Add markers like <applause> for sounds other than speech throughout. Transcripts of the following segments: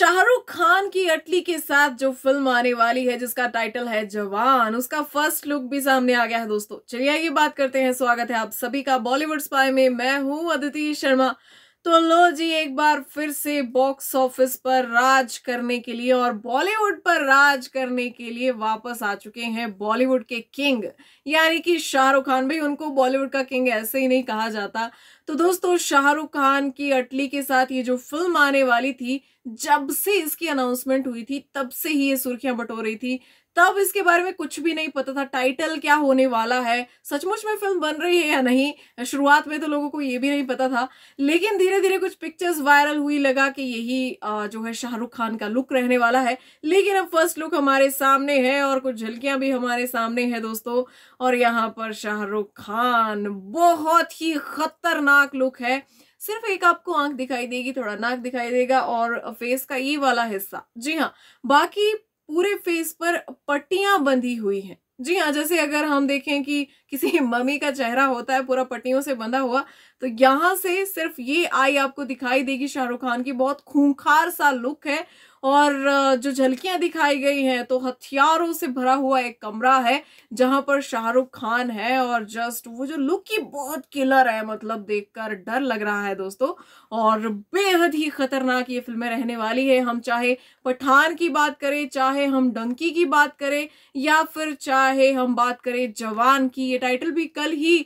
शाहरुख खान की अटली के साथ जो फिल्म आने वाली है जिसका टाइटल है जवान उसका फर्स्ट लुक भी सामने आ गया है दोस्तों चलिए आइए बात करते हैं स्वागत है आप सभी का बॉलीवुड स्पाई में मैं हूं अदिति शर्मा तो लो जी एक बार फिर से बॉक्स ऑफिस पर राज करने के लिए और बॉलीवुड पर राज करने के लिए वापस आ चुके हैं बॉलीवुड के किंग यानी कि शाहरुख खान भाई उनको बॉलीवुड का किंग ऐसे ही नहीं कहा जाता तो दोस्तों शाहरुख खान की अटली के साथ ये जो फिल्म आने वाली थी जब से इसकी अनाउंसमेंट हुई थी तब से ही ये सुर्खियां बटो रही थी तब इसके बारे में कुछ भी नहीं पता था टाइटल क्या होने वाला है सचमुच में फिल्म बन रही है या नहीं शुरुआत में तो लोगों को ये भी नहीं पता था लेकिन धीरे धीरे कुछ पिक्चर्स वायरल हुई लगा कि यही जो है शाहरुख खान का लुक रहने वाला है लेकिन अब फर्स्ट लुक हमारे सामने है और कुछ झलकियां भी हमारे सामने है दोस्तों और यहाँ पर शाहरुख खान बहुत ही खतरनाक खतरनाक लुक है सिर्फ एक आपको आंख दिखाई देगी थोड़ा नाक दिखाई देगा और फेस का ये वाला हिस्सा जी हाँ बाकी पूरे फेस पर पट्टियां बंधी हुई हैं जी हाँ जैसे अगर हम देखें कि किसी <laughs> मम्मी का चेहरा होता है पूरा पट्टियों से बंधा हुआ तो यहां से सिर्फ ये आई आपको दिखाई देगी शाहरुख खान की बहुत खूंखार सा लुक है और जो झलकियां दिखाई गई हैं तो हथियारों से भरा हुआ एक कमरा है जहां पर शाहरुख खान है और जस्ट वो जो लुक ही बहुत किलर है मतलब देखकर डर लग रहा है दोस्तों और बेहद ही खतरनाक ये फिल्में रहने वाली है हम चाहे पठान की बात करें चाहे हम डंकी की बात करें या फिर चाहे हम बात करें जवान की ये टाइटल भी कल ही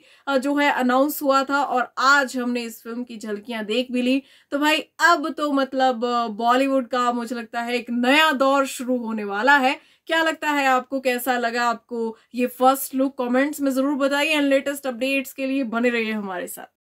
जो है अनाउंस हुआ था और आज हमने इस फिल्म की झलकियां देख भी ली तो भाई अब तो मतलब बॉलीवुड का मुझे लगता है एक नया दौर शुरू होने वाला है क्या लगता है आपको कैसा लगा आपको ये फर्स्ट लुक कमेंट्स में ज़रूर बताइए एंड लेटेस्ट अपडेट्स के लिए बने रहिए हमारे साथ